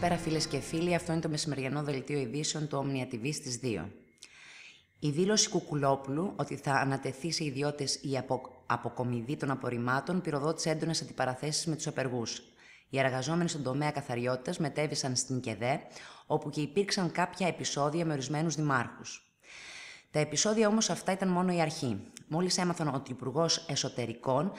Καλησπέρα φίλες και φίλοι, αυτό είναι το μεσημεριανό δελτίο ειδήσεων του Omnia TV στις 2. Η δήλωση Κουκουλόπουλου ότι θα ανατεθεί σε ιδιώτες η απο... αποκομιδή των απορριμμάτων πυροδότησε έντονες αντιπαραθέσεις με τους απεργούς. Οι εργαζόμενοι στον τομέα καθαριότητας μετέβησαν στην ΚΕΔΕ, όπου και υπήρξαν κάποια επεισόδια με ορισμένους δημάρχους. Τα επεισόδια όμως αυτά ήταν μόνο η αρχή. Μόλις έμαθαν ότι ο Υπουργός Εσωτερικών,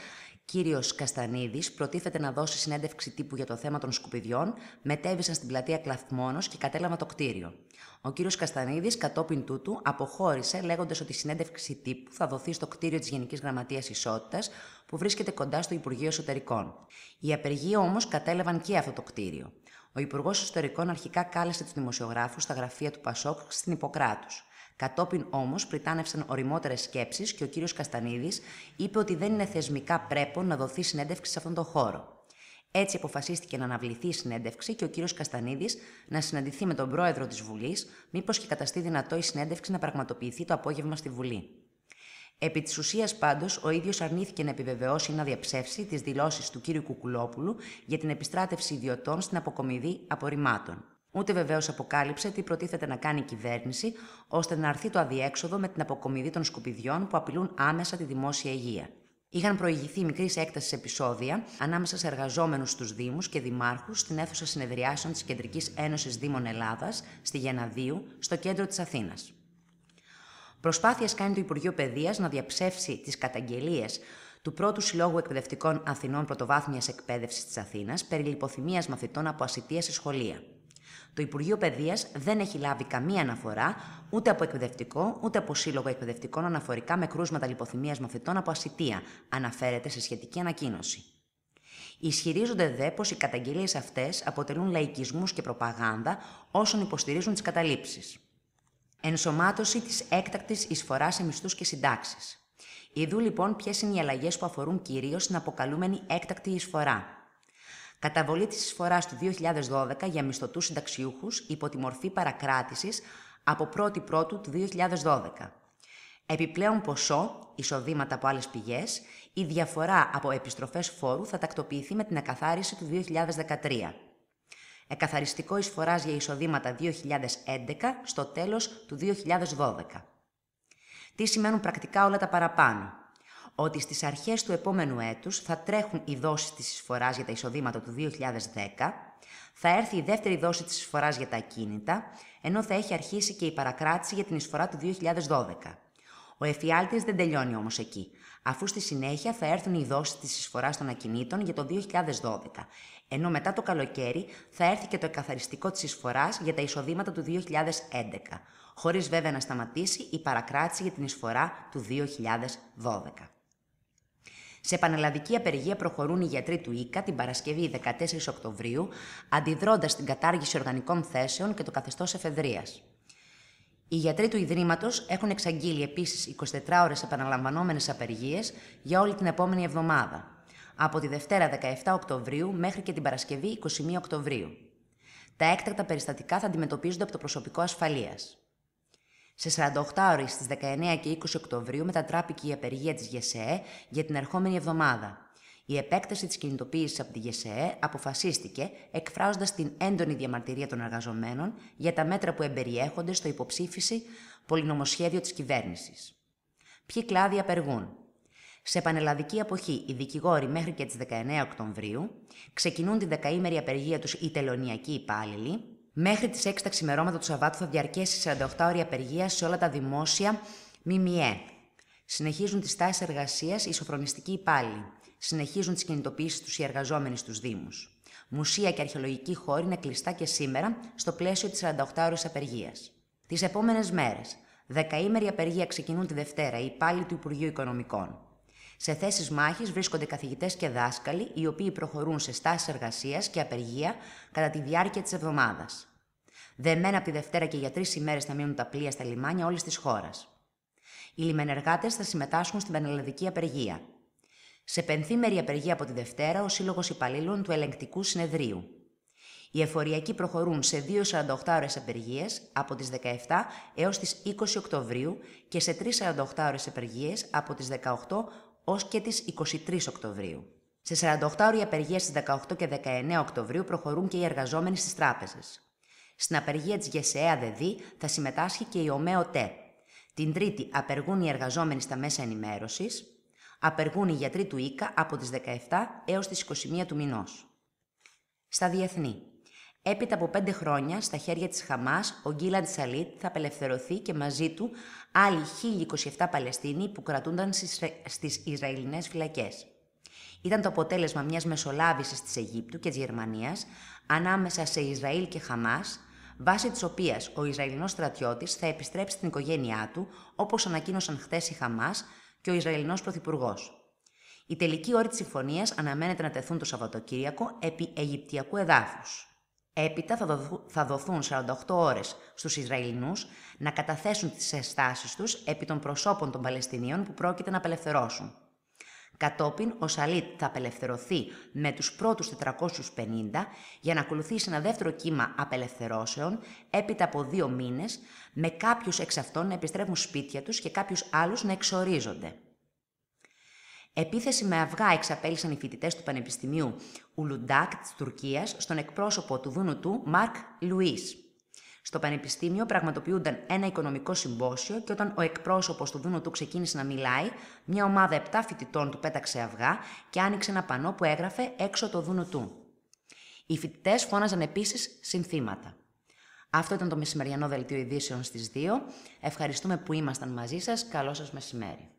κύριος Καστανίδης, προτίθεται να δώσει συνέντευξη τύπου για το θέμα των σκουπιδιών, μετέβησαν στην πλατεία Κλαθμόνος και κατέλαβαν το κτίριο. Ο κύριος Καστανίδης, κατόπιν τούτου, αποχώρησε λέγοντας ότι η συνέντευξη τύπου θα δοθεί στο κτίριο της Γενικής Γραμματείας Ισότητας, που βρίσκεται κοντά στο Υπουργείο Εσωτερικών. Οι απεργοί όμως κατέλαβαν και αυτό το κτίριο. Ο Υπουργός Εσωτερικών αρχικά κάλεσε τους δημοσιογράφους στα γραφεία του Πασόκ στην Υποκράτου. Κατόπιν όμως πριτάνευσαν οριμότερες σκέψεις και ο κύριος Καστανίδης είπε ότι δεν είναι θεσμικά πρέπον να δοθεί συνέντευξη σε αυτόν τον χώρο. Έτσι αποφασίστηκε να αναβληθεί η συνέντευξη και ο κύριος Καστανίδης να συναντηθεί με τον πρόεδρο της Βουλής, μήπως και καταστεί δυνατό η συνέντευξη να πραγματοποιηθεί το απόγευμα στη Βουλή. Επί της ουσίας, πάντως, ο ίδιος αρνήθηκε να επιβεβαιώσει ή να διαψεύσει τις δηλώσεις του κύριου Κουκουλόπουλου για την επιστράτευση ιδιωτών στην αποκομιδή απορριμμάτων. Ούτε βεβαίως αποκάλυψε τι προτίθεται να κάνει η κυβέρνηση ώστε να αρθεί το αδιέξοδο με την αποκομιδή των σκουπιδιών που απειλούν άμεσα τη δημόσια υγεία. Είχαν προηγηθεί μικρής έκτασης επεισόδια ανάμεσα σε εργαζόμενους στους Δήμους και Δημάρχους στην αίθουσα συνεδριάσεων της Κεντρικής Ένωσης Δήμων Ελλάδας στη Γεναδίου, στο κέντρο της Αθήνας. Προσπάθειε κάνει το Υπουργείο Παιδείας να διαψεύσει τις καταγγελίες του πρώτου Συλλόγου Εκπαιδευτικών Αθηνών Πρωτοβάθμιας Εκπαίδευσης της Αθήνας περί λιποθυμίας μαθητών από ασυτεία σε σχολεία. Το Υπουργείο Παιδείας δεν έχει λάβει καμία αναφορά ούτε από εκπαιδευτικό ούτε από σύλλογο εκπαιδευτικών αναφορικά με κρούσματα λιποθυμίας μαθητών από ασυτεία, αναφέρεται σε σχετική ανακοίνωση. Ισχυρίζονται δε πως οι καταγγελίες αυτές αποτελούν λαϊκισμούς και προπαγάνδα όσων υποστηρίζουν τις καταλήψεις. Ενσωμάτωση της έκτακτης εισφοράς σε μισθούς και συντάξεις. Ιδού λοιπόν ποιες είναι οι αλλαγές που αφορούν κυρίως την αποκαλούμενη έκτακτη εισφορά, καταβολή της εισφοράς του 2012 για μισθωτούς συνταξιούχους υπό τη μορφη παρακρατηση παρακράτησης από 1η Πρώτου του 2012. Επιπλέον ποσό, εισοδήματα από άλλες πηγές, η διαφορά από επιστροφές φόρου θα τακτοποιηθεί με την εκαθάριση του 2013. Εκαθαριστικό εισφοράς για εισοδήματα 2011 στο τέλος του 2012. Τι σημαίνουν πρακτικά όλα τα παραπάνω ότι στις αρχές του επόμενου έτους θα τρέχουν οι δόσεις της εισφοράς για τα εισοδήματα του 2010, θα έρθει η δεύτερη δόση της εισφοράς για τα ακίνητα, ενώ θα έχει αρχίσει και η παρακράτηση για την εισφορά του 2012. Ο εφιάλτης δεν τελειώνει όμως εκεί, αφού στη συνέχεια θα έρθουν οι δόσεις της εισφοράς των ακινήτων για το 2012, ενώ μετά το καλοκαίρι θα έρθει και το εκαθαριστικό της εισφοράς για τα εισοδήματα του 2011, χωρίς βέβαια να σταματήσει η παρακράτηση για την εισφορά του 2012. Σε πανελλαδική απεργία προχωρούν οι γιατροί του ΙΚΑ την Παρασκευή 14 Οκτωβρίου, αντιδρώντας την κατάργηση οργανικών θέσεων και το καθεστώς εφεδρείας. Οι γιατροί του Ιδρύματος έχουν εξαγγείλει επίσης 24 ώρε επαναλαμβανόμενες απεργίες για όλη την επόμενη εβδομάδα, από τη Δευτέρα 17 Οκτωβρίου μέχρι και την Παρασκευή 21 Οκτωβρίου. Τα έκτακτα περιστατικά θα αντιμετωπίζονται από το προσωπικό ασφαλείας. Σε 48 ώρες στις 19 και 20 Οκτωβρίου μετατράπηκε η απεργία της ΓΕΣΕΕ για την ερχόμενη εβδομάδα. Η επέκταση της κινητοποίησης από τη ΓΕΣΕΕ αποφασίστηκε εκφράζοντας την έντονη διαμαρτυρία των εργαζομένων για τα μέτρα που εμπεριέχονται στο υποψήφιση πολυνομοσχέδιο της κυβέρνησης. Ποιοι κλάδοι απεργούν. Σε πανελλαδική αποχή, οι δικηγόροι μέχρι και τις 19 Οκτωβρίου ξεκινούν την δεκαήμερη απεργία τους οι τελωνιακοί υπάλληλοι, Μέχρι τις 6 τα ξημερώματα του Σαββάτου θα διαρκέσει 48 ώρια απεργία σε όλα τα δημόσια ΜΜΕ. Συνεχίζουν τις τάσεις εργασίας οι σοφρονιστικοί υπάλληλοι. Συνεχίζουν τις κινητοποιήσεις τους οι εργαζόμενοι στους Δήμους. Μουσεία και αρχαιολογικοί χώροι είναι κλειστά και σήμερα στο πλαίσιο της 48 ώρε απεργίας. Τις επόμενες μέρες, δεκαήμερη απεργία ξεκινούν τη Δευτέρα οι υπάλληλοι του Υπουργείου Οικονομικών. Σε θέσεις μάχης βρίσκονται καθηγητές και δάσκαλοι, οι οποίοι προχωρούν σε στάσεις εργασίας και απεργία κατά τη διάρκεια της εβδομάδας δεμένα από τη Δευτέρα και για τρεις ημέρες θα μείνουν τα πλοία στα λιμάνια όλης της χώρας. Οι λιμενεργάτες θα συμμετάσχουν στην πανελλαδική απεργία. Σε πενθήμερη απεργία από τη Δευτέρα, ο Σύλλογος Υπαλλήλων του Ελεγκτικού Συνεδρίου. Οι εφοριακοί προχωρούν σε 48 ώρες απεργίες από τις 17 έως τις 20 Οκτωβρίου και σε 48 ώρες απεργίες από τις 18 ω και τις 23 Οκτωβρίου. Σε 48 ώρες απεργίες στις 18 και 19 Οκτωβρίου προχωρούν και οι εργαζόμενοι στις τράπεζες. Στην απεργία της ΓΕΣΕΑ ΔΕΔΗ θα συμμετάσχει και η ΟΜΕΟΤΕ. Την Τρίτη απεργούν οι εργαζόμενοι στα μέσα ενημέρωσης. Απεργούν οι γιατροί του ΙΚΑ από τις 17 έως τις 21 του μηνός. Στα διεθνή. Έπειτα από πέντε χρόνια, στα χέρια της Χαμάς, ο Γκίλαντ Σαλίτ θα απελευθερωθεί και μαζί του άλλοι 1027 Παλαιστίνοι που κρατούνταν στις Ισραηλινές φυλακές. Ήταν το αποτέλεσμα μιας μεσολάβησης της Αιγύπτου και της Γερμανίας ανάμεσα σε Ισραήλ και Χαμάς, βάσει της οποίας ο Ισραηλινός στρατιώτης θα επιστρέψει στην οικογένειά του, όπως ανακοίνωσαν χθες η Χαμάς και ο Ισραηλινός Πρωθυπουργός. Η τελική όροι της συμφωνίας αναμένεται να τεθούν το Σαββατοκύριακο επί Αιγυπτιακού εδάφους. Έπειτα θα δοθούν 48 ώρες στους Ισραηλινούς να καταθέσουν τις εστάσεις τους επί των προσώπων των Παλαιστινίων που πρόκειται να απελευθερώσουν. Κατόπιν, ο Σαλίτ θα απελευθερωθεί με τους πρώτους 450 για να ακολουθήσει ένα δεύτερο κύμα απελευθερώσεων έπειτα από δύο μήνες, με κάποιους εξ αυτών να επιστρέφουν σπίτια τους και κάποιους άλλους να εξορίζονται. Επίθεση με αυγά εξαπέλυσαν οι φοιτητές του Πανεπιστημίου Ουλουντάκ της Τουρκίας στον εκπρόσωπο του Δούνου του Μαρκ Λουίς. Στο Πανεπιστήμιο πραγματοποιούνταν ένα οικονομικό συμπόσιο και όταν ο εκπρόσωπος του Δούνου του ξεκίνησε να μιλάει, μια ομάδα 7 φοιτητών του πέταξε αυγά και άνοιξε ένα πανό που έγραφε έξω το Δούνου του. Οι φοιτητές φώναζαν επίσης συνθήματα. Αυτό ήταν το μεσημεριανό δελτίο ειδήσεων στις 2. Ευχαριστούμε που ήμασταν μαζί σας, Καλό σας μεσημέρι.